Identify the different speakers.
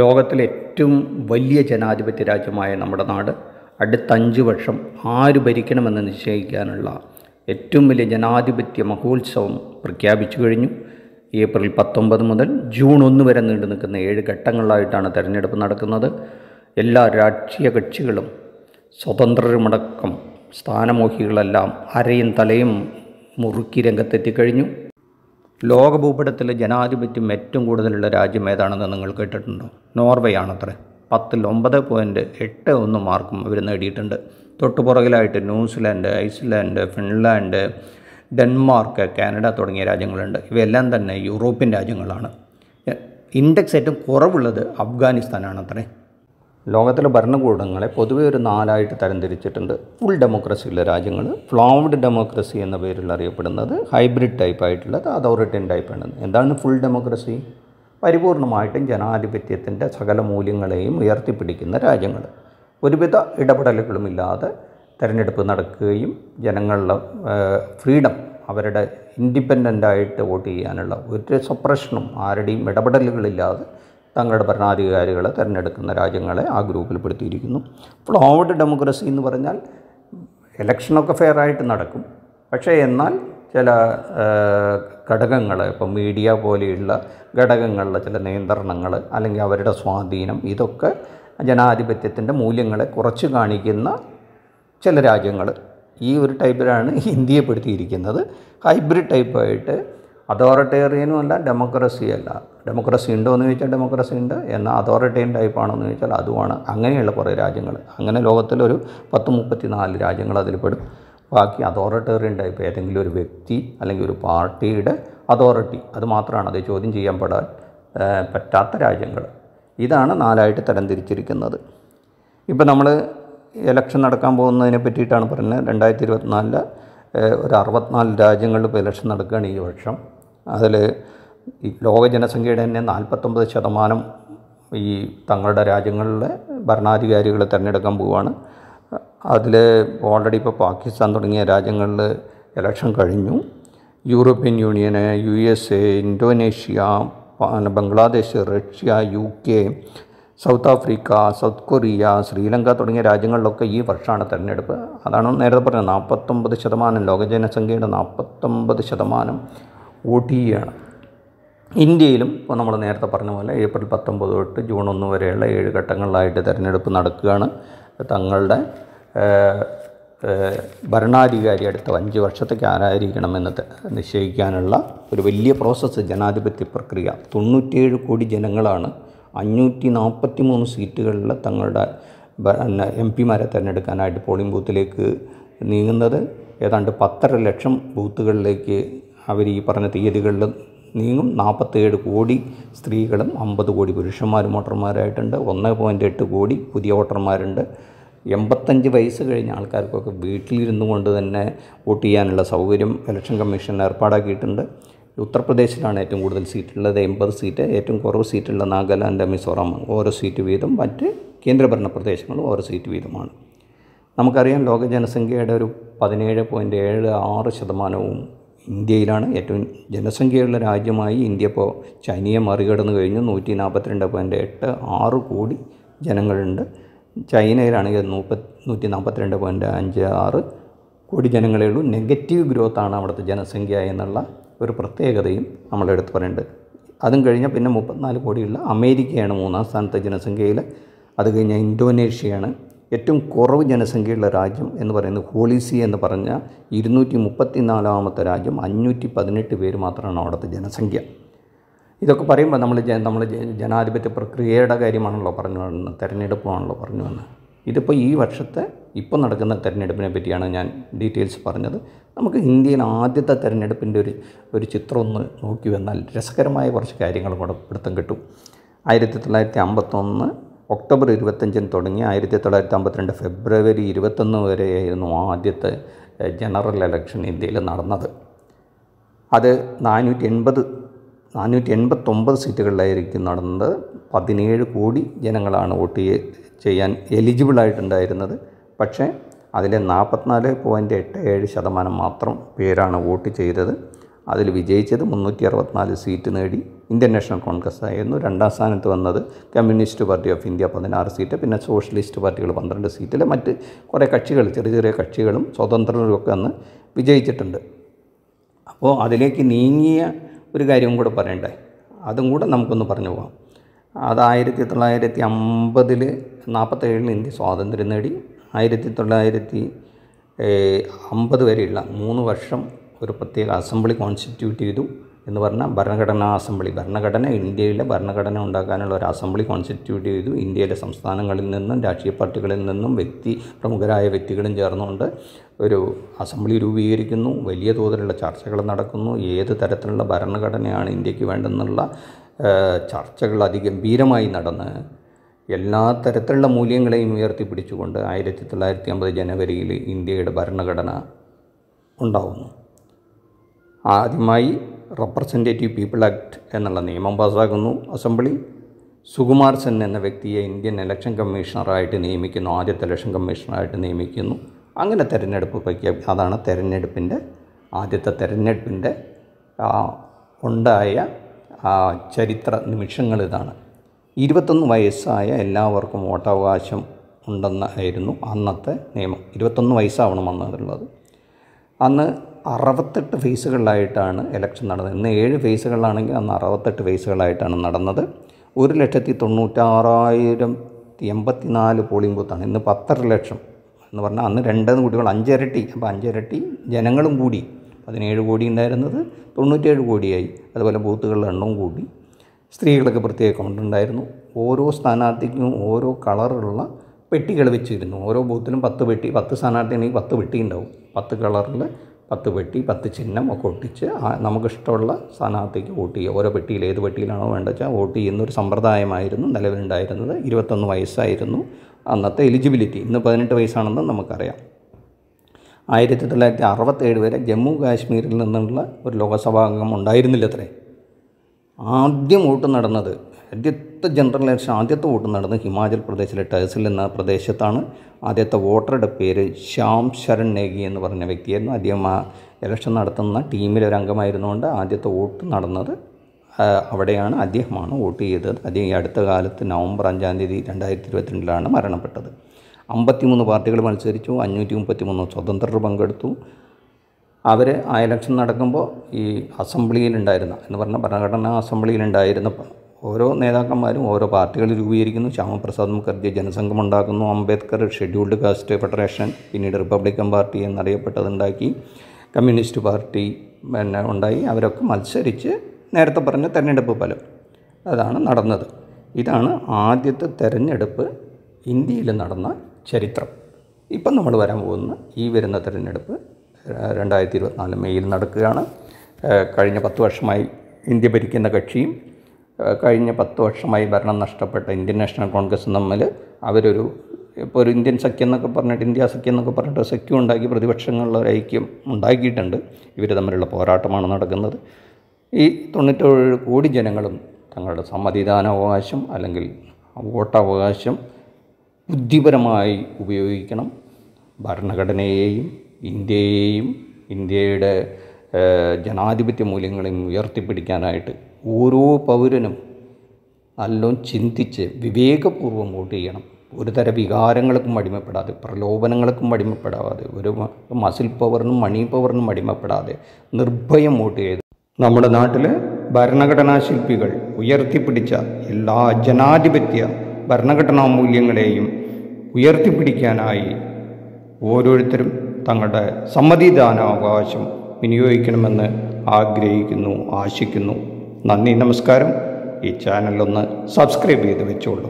Speaker 1: ലോകത്തിലെ ഏറ്റവും വലിയ ജനാധിപത്യ രാജ്യമായ നമ്മുടെ നാട് അടുത്ത അഞ്ച് വർഷം ആര് ഭരിക്കണമെന്ന് നിശ്ചയിക്കാനുള്ള ഏറ്റവും വലിയ ജനാധിപത്യ മഹോത്സവം പ്രഖ്യാപിച്ചു കഴിഞ്ഞു ഏപ്രിൽ പത്തൊമ്പത് മുതൽ ജൂൺ ഒന്ന് വരെ നീണ്ടു നിൽക്കുന്ന ഏഴ് ഘട്ടങ്ങളിലായിട്ടാണ് തെരഞ്ഞെടുപ്പ് നടക്കുന്നത് എല്ലാ രാഷ്ട്രീയ കക്ഷികളും സ്വതന്ത്രരുമടക്കം സ്ഥാനമോഹികളെല്ലാം അരയും തലയും മുറുക്കി രംഗത്തെത്തിക്കഴിഞ്ഞു ലോകഭൂപടത്തിലെ ജനാധിപത്യം ഏറ്റവും കൂടുതലുള്ള രാജ്യം ഏതാണെന്ന് നിങ്ങൾ കേട്ടിട്ടുണ്ടോ നോർവേയാണത്രേ പത്തിൽ ഒമ്പത് പോയിൻറ്റ് എട്ട് ഒന്ന് മാർക്കും ഇവർ നേടിയിട്ടുണ്ട് തൊട്ടുപുറകിലായിട്ട് New Zealand Iceland Finland Denmark Canada തുടങ്ങിയ രാജ്യങ്ങളുണ്ട് ഇവയെല്ലാം തന്നെ യൂറോപ്യൻ രാജ്യങ്ങളാണ് ഇൻഡെക്സ് ഏറ്റവും കുറവുള്ളത് അഫ്ഗാനിസ്ഥാനാണ് അത്രേ ലോകത്തിലെ ഭരണകൂടങ്ങളെ പൊതുവെ ഒരു നാലായിട്ട് തരംതിരിച്ചിട്ടുണ്ട് ഫുൾ ഡെമോക്രസിയുള്ള രാജ്യങ്ങൾ ഫ്ലോംഡ് ഡെമോക്രസി എന്ന പേരിൽ അറിയപ്പെടുന്നത് ഹൈബ്രിഡ് ടൈപ്പ് ആയിട്ടുള്ളത് ടൈപ്പ് ടൈപ്പാണ് എന്താണ് ഫുൾ ഡെമോക്രസി പരിപൂർണമായിട്ടും ജനാധിപത്യത്തിൻ്റെ സകല മൂല്യങ്ങളെയും ഉയർത്തിപ്പിടിക്കുന്ന രാജ്യങ്ങൾ ഒരുവിധ ഇല്ലാതെ തിരഞ്ഞെടുപ്പ് നടക്കുകയും ജനങ്ങളുടെ ഫ്രീഡം അവരുടെ ഇൻഡിപെൻഡൻ്റായിട്ട് വോട്ട് ചെയ്യാനുള്ള ഒരു സപ്രഷനും ആരുടെയും ഇടപെടലുകളില്ലാതെ തങ്ങളുടെ ഭരണാധികാരികളെ തിരഞ്ഞെടുക്കുന്ന രാജ്യങ്ങളെ ആ ഗ്രൂപ്പിൽ പെടുത്തിയിരിക്കുന്നു ഫ്ലോഡ് ഡെമോക്രസി എന്ന് പറഞ്ഞാൽ ഇലക്ഷനൊക്കെ ഫെയറായിട്ട് നടക്കും പക്ഷേ എന്നാൽ ചില ഘടകങ്ങൾ ഇപ്പം മീഡിയ പോലെയുള്ള ഘടകങ്ങളിലെ ചില നിയന്ത്രണങ്ങൾ അല്ലെങ്കിൽ അവരുടെ സ്വാധീനം ഇതൊക്കെ ജനാധിപത്യത്തിൻ്റെ മൂല്യങ്ങളെ കുറച്ച് കാണിക്കുന്ന ചില രാജ്യങ്ങൾ ഈ ഒരു ടൈപ്പിലാണ് ഇന്ത്യയെ പെടുത്തിയിരിക്കുന്നത് ഹൈബ്രിഡ് ടൈപ്പായിട്ട് അതോറിറ്റേറിയനും അല്ല ഡെമോക്രസിയല്ല ഡെമോക്രസി ഉണ്ടോ എന്ന് ചോദിച്ചാൽ ഡെമോക്രസി ഉണ്ട് എന്നാൽ അതോറിറ്റേറിയൻ ടൈപ്പാണോ എന്ന് ചോദിച്ചാൽ അതുമാണ് അങ്ങനെയുള്ള കുറേ രാജ്യങ്ങൾ അങ്ങനെ ലോകത്തിലൊരു പത്ത് മുപ്പത്തി നാല് രാജ്യങ്ങൾ അതിൽ പെടും ബാക്കി അതോറിറ്റേറിയൻ ടൈപ്പ് ഏതെങ്കിലും ഒരു വ്യക്തി അല്ലെങ്കിൽ ഒരു പാർട്ടിയുടെ അതോറിറ്റി അത് മാത്രമാണ് അത് ചോദ്യം ചെയ്യാൻ പെടാൻ പറ്റാത്ത രാജ്യങ്ങൾ ഇതാണ് നാലായിട്ട് തരംതിരിച്ചിരിക്കുന്നത് ഇപ്പോൾ നമ്മൾ ഇലക്ഷൻ നടക്കാൻ പോകുന്നതിനെ പറ്റിയിട്ടാണ് പറയുന്നത് രണ്ടായിരത്തി ഇരുപത്തിനാലിൽ ഒരു അറുപത്തിനാല് രാജ്യങ്ങളിൽ ഇപ്പോൾ ഇലക്ഷൻ നടക്കുകയാണ് ഈ വർഷം അതിൽ ലോക ജനസംഖ്യയുടെ തന്നെ നാൽപ്പത്തൊമ്പത് ശതമാനം ഈ തങ്ങളുടെ രാജ്യങ്ങളിലെ ഭരണാധികാരികളെ തിരഞ്ഞെടുക്കാൻ പോവുകയാണ് അതിൽ ഓൾറെഡി ഇപ്പോൾ പാകിസ്ഥാൻ തുടങ്ങിയ രാജ്യങ്ങളിൽ ഇലക്ഷൻ കഴിഞ്ഞു യൂറോപ്യൻ യൂണിയന് U S A Indonesia Bangladesh Russia U K South Africa South Korea Sri Lanka തുടങ്ങിയ രാജ്യങ്ങളിലൊക്കെ ഈ വർഷമാണ് തിരഞ്ഞെടുപ്പ് അതാണ് നേരത്തെ പറഞ്ഞത് നാൽപ്പത്തൊമ്പത് ശതമാനം ലോക ജനസംഖ്യയുടെ നാൽപ്പത്തൊമ്പത് ശതമാനം വോട്ട് ചെയ്യുകയാണ് ഇന്ത്യയിലും ഇപ്പോൾ നമ്മൾ നേരത്തെ പറഞ്ഞ പോലെ ഏപ്രിൽ പത്തൊമ്പത് തൊട്ട് ജൂൺ ഒന്ന് വരെയുള്ള ഏഴ് ഘട്ടങ്ങളിലായിട്ട് തിരഞ്ഞെടുപ്പ് നടക്കുകയാണ് തങ്ങളുടെ ഭരണാധികാരി അടുത്ത അഞ്ച് വർഷത്തേക്ക് ആരായിരിക്കണമെന്ന് നിശ്ചയിക്കാനുള്ള ഒരു വലിയ പ്രോസസ്സ് ജനാധിപത്യ പ്രക്രിയ തൊണ്ണൂറ്റിയേഴ് കോടി ജനങ്ങളാണ് അഞ്ഞൂറ്റി നാൽപ്പത്തി മൂന്ന് സീറ്റുകളിൽ തങ്ങളുടെ എം പിമാരെ തിരഞ്ഞെടുക്കാനായിട്ട് പോളിംഗ് ബൂത്തിലേക്ക് നീങ്ങുന്നത് ഏതാണ്ട് പത്തര ലക്ഷം ബൂത്തുകളിലേക്ക് അവർ ഈ പറഞ്ഞ തീയതികളിലും നീങ്ങും നാൽപ്പത്തേഴ് കോടി സ്ത്രീകളും അമ്പത് കോടി പുരുഷന്മാരും വോട്ടർമാരായിട്ടുണ്ട് ഒന്ന് പോയിൻ്റ് എട്ട് കോടി പുതിയ വോട്ടർമാരുണ്ട് എൺപത്തഞ്ച് വയസ്സ് കഴിഞ്ഞ ആൾക്കാർക്കൊക്കെ വീട്ടിലിരുന്നു കൊണ്ട് തന്നെ വോട്ട് ചെയ്യാനുള്ള സൗകര്യം ഇലക്ഷൻ കമ്മീഷൻ ഏർപ്പാടാക്കിയിട്ടുണ്ട് ഉത്തർപ്രദേശിലാണ് ഏറ്റവും കൂടുതൽ സീറ്റുള്ളത് എൺപത് സീറ്റ് ഏറ്റവും കുറവ് സീറ്റുള്ള നാഗാലാൻഡ് മിസോറാം ഓരോ സീറ്റ് വീതം മറ്റ് കേന്ദ്രഭരണ പ്രദേശങ്ങളും ഓരോ സീറ്റ് വീതമാണ് നമുക്കറിയാം ലോക ജനസംഖ്യയുടെ ഒരു പതിനേഴ് പോയിൻറ്റ് ഏഴ് ആറ് ശതമാനവും ഇന്ത്യയിലാണ് ഏറ്റവും ജനസംഖ്യയുള്ള രാജ്യമായി ഇന്ത്യ ഇപ്പോൾ ചൈനയെ മറികടന്ന് കഴിഞ്ഞു നൂറ്റി നാൽപ്പത്തിരണ്ട് പോയിൻറ്റ് എട്ട് ആറ് കോടി ജനങ്ങളുണ്ട് ചൈനയിലാണെങ്കിൽ നൂപ്പ നൂറ്റി നാൽപ്പത്തിരണ്ട് പോയിൻറ്റ് അഞ്ച് ആറ് കോടി ജനങ്ങളേ ഉള്ളൂ നെഗറ്റീവ് ഗ്രോത്താണ് അവിടുത്തെ ജനസംഖ്യ എന്നുള്ള ഒരു പ്രത്യേകതയും നമ്മളെടുത്ത് പറയുന്നുണ്ട് അതും കഴിഞ്ഞാൽ പിന്നെ മുപ്പത്തിനാല് കോടിയുള്ള അമേരിക്കയാണ് മൂന്നാം സ്ഥാനത്തെ ജനസംഖ്യയിൽ അത് കഴിഞ്ഞാൽ ഇന്തോനേഷ്യയാണ് ഏറ്റവും കുറവ് ജനസംഖ്യയുള്ള രാജ്യം എന്ന് പറയുന്നത് ഹോളിസി എന്ന് പറഞ്ഞ ഇരുന്നൂറ്റി മുപ്പത്തി നാലാമത്തെ രാജ്യം അഞ്ഞൂറ്റി പതിനെട്ട് പേര് മാത്രമാണ് അവിടുത്തെ ജനസംഖ്യ ഇതൊക്കെ പറയുമ്പോൾ നമ്മൾ നമ്മൾ ജനാധിപത്യ പ്രക്രിയയുടെ കാര്യമാണല്ലോ പറഞ്ഞു വന്നത് തിരഞ്ഞെടുപ്പാണല്ലോ പറഞ്ഞു വന്നത് ഇതിപ്പോൾ ഈ വർഷത്തെ ഇപ്പോൾ നടക്കുന്ന തിരഞ്ഞെടുപ്പിനെ പറ്റിയാണ് ഞാൻ ഡീറ്റെയിൽസ് പറഞ്ഞത് നമുക്ക് ഇന്ത്യയിൽ ആദ്യത്തെ തിരഞ്ഞെടുപ്പിൻ്റെ ഒരു ഒരു ചിത്രം ഒന്ന് നോക്കി വന്നാൽ രസകരമായ കുറച്ച് കാര്യങ്ങൾ കൂടെ പിടുത്തം കിട്ടും ആയിരത്തി തൊള്ളായിരത്തി അമ്പത്തൊന്ന് ഒക്ടോബർ ഇരുപത്തഞ്ചിന് തുടങ്ങി ആയിരത്തി തൊള്ളായിരത്തി അമ്പത്തിരണ്ട് ഫെബ്രുവരി ഇരുപത്തൊന്ന് വരെയായിരുന്നു ആദ്യത്തെ ജനറൽ എലക്ഷൻ ഇന്ത്യയിൽ നടന്നത് അത് നാനൂറ്റി എൺപത് നാനൂറ്റി എൺപത്തൊമ്പത് സീറ്റുകളിലായിരിക്കും നടന്നത് പതിനേഴ് കോടി ജനങ്ങളാണ് വോട്ട് ചെയ്യാൻ എലിജിബിളായിട്ടുണ്ടായിരുന്നത് പക്ഷേ അതിലെ നാൽപ്പത്തിനാല് പോയിൻറ്റ് എട്ട് ഏഴ് ശതമാനം മാത്രം പേരാണ് വോട്ട് ചെയ്തത് അതിൽ വിജയിച്ചത് മുന്നൂറ്റി അറുപത്തിനാല് സീറ്റ് നേടി ഇന്ത്യൻ നാഷണൽ കോൺഗ്രസ് ആയിരുന്നു രണ്ടാം സ്ഥാനത്ത് വന്നത് കമ്മ്യൂണിസ്റ്റ് പാർട്ടി ഓഫ് ഇന്ത്യ പതിനാറ് സീറ്റ് പിന്നെ സോഷ്യലിസ്റ്റ് പാർട്ടികൾ പന്ത്രണ്ട് സീറ്റിൽ മറ്റ് കുറേ കക്ഷികൾ ചെറിയ ചെറിയ കക്ഷികളും സ്വതന്ത്രരുമൊക്കെ അന്ന് വിജയിച്ചിട്ടുണ്ട് അപ്പോൾ അതിലേക്ക് നീങ്ങിയ ഒരു കാര്യവും കൂടെ പറയണ്ടേ അതും കൂടെ നമുക്കൊന്ന് പറഞ്ഞു പോകാം അത് ആയിരത്തി തൊള്ളായിരത്തി അമ്പതിൽ നാൽപ്പത്തേഴിൽ ഇന്ത്യ സ്വാതന്ത്ര്യം നേടി ആയിരത്തി തൊള്ളായിരത്തി അമ്പത് വരെയുള്ള മൂന്ന് വർഷം ഒരു പ്രത്യേക അസംബ്ലി കോൺസ്റ്റിറ്റ്യൂട്ട് ചെയ്തു എന്ന് പറഞ്ഞാൽ ഭരണഘടനാ അസംബ്ലി ഭരണഘടന ഇന്ത്യയിലെ ഭരണഘടന ഉണ്ടാക്കാനുള്ള ഒരു അസംബ്ലി കോൺസ്റ്റിറ്റ്യൂട്ട് ചെയ്തു ഇന്ത്യയിലെ സംസ്ഥാനങ്ങളിൽ നിന്നും രാഷ്ട്രീയ പാർട്ടികളിൽ നിന്നും വ്യക്തി പ്രമുഖരായ വ്യക്തികളും ചേർന്നുകൊണ്ട് ഒരു അസംബ്ലി രൂപീകരിക്കുന്നു വലിയ തോതിലുള്ള ചർച്ചകൾ നടക്കുന്നു ഏത് തരത്തിലുള്ള ഭരണഘടനയാണ് ഇന്ത്യക്ക് വേണ്ടെന്നുള്ള ചർച്ചകൾ അതിഗംഭീരമായി നടന്ന് എല്ലാ തരത്തിലുള്ള മൂല്യങ്ങളെയും ഉയർത്തിപ്പിടിച്ചുകൊണ്ട് ആയിരത്തി തൊള്ളായിരത്തി അമ്പത് ജനുവരിയിൽ ഇന്ത്യയുടെ ഭരണഘടന ഉണ്ടാവുന്നു ആദ്യമായി റെപ്രസെൻറ്റേറ്റീവ് പീപ്പിൾ ആക്ട് എന്നുള്ള നിയമം പാസ്സാക്കുന്നു അസംബ്ലി സുകുമാർ സെൻ എന്ന വ്യക്തിയെ ഇന്ത്യൻ ഇലക്ഷൻ കമ്മീഷണറായിട്ട് നിയമിക്കുന്നു ആദ്യത്തെ ഇലക്ഷൻ കമ്മീഷണറായിട്ട് നിയമിക്കുന്നു അങ്ങനെ തിരഞ്ഞെടുപ്പ് പ്രഖ്യാപി അതാണ് തെരഞ്ഞെടുപ്പിൻ്റെ ആദ്യത്തെ തെരഞ്ഞെടുപ്പിൻ്റെ ഉണ്ടായ ചരിത്ര നിമിഷങ്ങൾ ഇതാണ് ഇരുപത്തൊന്ന് വയസ്സായ എല്ലാവർക്കും വോട്ടവകാശം ഉണ്ടെന്നായിരുന്നു അന്നത്തെ നിയമം ഇരുപത്തൊന്ന് വയസ്സാവണമെന്നുള്ളത് അന്ന് അറുപത്തെട്ട് ഫേസുകളിലായിട്ടാണ് ഇലക്ഷൻ നടന്നത് ഇന്ന് ഏഴ് ഫേസുകളിലാണെങ്കിൽ അന്ന് അറുപത്തെട്ട് ഫേസുകളായിട്ടാണ് നടന്നത് ഒരു ലക്ഷത്തി തൊണ്ണൂറ്റാറായിരം എൺപത്തി നാല് പോളിംഗ് ബൂത്താണ് ഇന്ന് പത്തര ലക്ഷം എന്ന് പറഞ്ഞാൽ അന്ന് രണ്ടെന്ന് കുട്ടികൾ അഞ്ചിരട്ടി അപ്പോൾ അഞ്ചിരട്ടി ജനങ്ങളും കൂടി പതിനേഴ് കോടി ഉണ്ടായിരുന്നത് തൊണ്ണൂറ്റേഴ് കോടിയായി അതുപോലെ ബൂത്തുകളുടെ എണ്ണവും കൂടി സ്ത്രീകളൊക്കെ പ്രത്യേക കൗണ്ട് ഉണ്ടായിരുന്നു ഓരോ സ്ഥാനാർത്ഥിക്കും ഓരോ കളറുള്ള പെട്ടികൾ വെച്ചിരുന്നു ഓരോ ബൂത്തിലും പത്ത് പെട്ടി പത്ത് സ്ഥാനാർത്ഥി സ്ഥാനാർത്ഥിയാണെങ്കിൽ പത്ത് പെട്ടി ഉണ്ടാവും പത്ത് കളറിൽ പത്ത് പെട്ടി പത്ത് ചിഹ്നം ഒക്കെ ഒട്ടിച്ച് ആ നമുക്കിഷ്ടമുള്ള സ്ഥാനാർത്ഥിക്ക് വോട്ട് ചെയ്യുക ഓരോ പെട്ടിയിൽ ഏത് പെട്ടിയിലാണോ വേണ്ടത് വെച്ചാൽ വോട്ട് ചെയ്യുന്നൊരു സമ്പ്രദായമായിരുന്നു നിലവിലുണ്ടായിരുന്നത് ഇരുപത്തൊന്ന് വയസ്സായിരുന്നു അന്നത്തെ എലിജിബിലിറ്റി ഇന്ന് പതിനെട്ട് വയസ്സാണെന്ന് നമുക്കറിയാം ആയിരത്തി തൊള്ളായിരത്തി അറുപത്തേഴ് വരെ ജമ്മു കാശ്മീരിൽ നിന്നുള്ള ഒരു ലോകസഭാംഗം ഉണ്ടായിരുന്നില്ല അത്രേ ആദ്യം വോട്ട് നടന്നത് ആദ്യം ആദ്യത്തെ ജനറൽ ഇലക്ഷൻ ആദ്യത്തെ വോട്ട് നടന്ന് ഹിമാചൽ പ്രദേശിലെ ടേഴ്സിൽ എന്ന പ്രദേശത്താണ് ആദ്യത്തെ വോട്ടറുടെ പേര് ശ്യാം ശരൺ നേഗി എന്ന് പറഞ്ഞ വ്യക്തിയായിരുന്നു ആദ്യം ആ ഇലക്ഷൻ നടത്തുന്ന ടീമിലെ ഒരു അംഗമായിരുന്നുകൊണ്ട് ആദ്യത്തെ വോട്ട് നടന്നത് അവിടെയാണ് അദ്ദേഹമാണ് വോട്ട് ചെയ്തത് അദ്ദേഹം ഈ അടുത്ത കാലത്ത് നവംബർ അഞ്ചാം തീയതി രണ്ടായിരത്തി ഇരുപത്തിരണ്ടിലാണ് മരണപ്പെട്ടത് അമ്പത്തിമൂന്ന് പാർട്ടികൾ മത്സരിച്ചു അഞ്ഞൂറ്റി മുപ്പത്തിമൂന്ന് സ്വതന്ത്രർ പങ്കെടുത്തു അവർ ആ ഇലക്ഷൻ നടക്കുമ്പോൾ ഈ അസംബ്ലിയിലുണ്ടായിരുന്ന എന്ന് പറഞ്ഞാൽ ഭരണഘടനാ അസംബ്ലിയിലുണ്ടായിരുന്ന ഓരോ നേതാക്കന്മാരും ഓരോ പാർട്ടികൾ രൂപീകരിക്കുന്നു ശ്യാമപ്രസാദ് മുഖർജി ജനസംഘം ഉണ്ടാക്കുന്നു അംബേദ്കർ ഷെഡ്യൂൾഡ് കാസ്റ്റ് ഫെഡറേഷൻ പിന്നീട് റിപ്പബ്ലിക്കൻ പാർട്ടി എന്നറിയപ്പെട്ടതുണ്ടാക്കി കമ്മ്യൂണിസ്റ്റ് പാർട്ടി പിന്നെ ഉണ്ടായി അവരൊക്കെ മത്സരിച്ച് നേരത്തെ പറഞ്ഞ തെരഞ്ഞെടുപ്പ് ഫലം അതാണ് നടന്നത് ഇതാണ് ആദ്യത്തെ തെരഞ്ഞെടുപ്പ് ഇന്ത്യയിൽ നടന്ന ചരിത്രം ഇപ്പം നമ്മൾ വരാൻ പോകുന്ന ഈ വരുന്ന തിരഞ്ഞെടുപ്പ് രണ്ടായിരത്തി ഇരുപത്തിനാല് മെയ്യിൽ നടക്കുകയാണ് കഴിഞ്ഞ പത്ത് വർഷമായി ഇന്ത്യ ഭരിക്കുന്ന കക്ഷിയും കഴിഞ്ഞ പത്ത് വർഷമായി ഭരണം നഷ്ടപ്പെട്ട ഇന്ത്യൻ നാഷണൽ കോൺഗ്രസ് തമ്മിൽ അവരൊരു ഇപ്പോൾ ഒരു ഇന്ത്യൻ സഖ്യം എന്നൊക്കെ പറഞ്ഞിട്ട് ഇന്ത്യ സഖ്യം എന്നൊക്കെ പറഞ്ഞിട്ട് സഖ്യം ഉണ്ടാക്കി പ്രതിപക്ഷങ്ങളിലൊരു ഐക്യം ഉണ്ടാക്കിയിട്ടുണ്ട് ഇവർ തമ്മിലുള്ള പോരാട്ടമാണ് നടക്കുന്നത് ഈ തൊണ്ണൂറ്റേഴ് കോടി ജനങ്ങളും തങ്ങളുടെ സമ്മതിദാനാവകാശം അല്ലെങ്കിൽ വോട്ടവകാശം ബുദ്ധിപരമായി ഉപയോഗിക്കണം ഭരണഘടനയെയും ഇന്ത്യയെയും ഇന്ത്യയുടെ ജനാധിപത്യ മൂല്യങ്ങളെയും ഉയർത്തിപ്പിടിക്കാനായിട്ട് ഓരോ പൗരനും നല്ലോം ചിന്തിച്ച് വിവേകപൂർവ്വം വോട്ട് ചെയ്യണം ഒരു തരം വികാരങ്ങൾക്കും അടിമപ്പെടാതെ പ്രലോഭനങ്ങൾക്കും അടിമപ്പെടാതെ ഒരു മസിൽ പവറിനും മണി പവറിനും അടിമപ്പെടാതെ നിർഭയം വോട്ട് ചെയ്ത് നമ്മുടെ നാട്ടിൽ ഭരണഘടനാ ശില്പികൾ ഉയർത്തിപ്പിടിച്ച എല്ലാ ജനാധിപത്യ ഭരണഘടനാ മൂല്യങ്ങളെയും ഉയർത്തിപ്പിടിക്കാനായി ഓരോരുത്തരും തങ്ങളുടെ സമ്മതിദാനാവകാശം വിനിയോഗിക്കണമെന്ന് ആഗ്രഹിക്കുന്നു ആശിക്കുന്നു നന്ദി നമസ്കാരം ഈ ചാനലൊന്ന് സബ്സ്ക്രൈബ് ചെയ്ത് വെച്ചോളൂ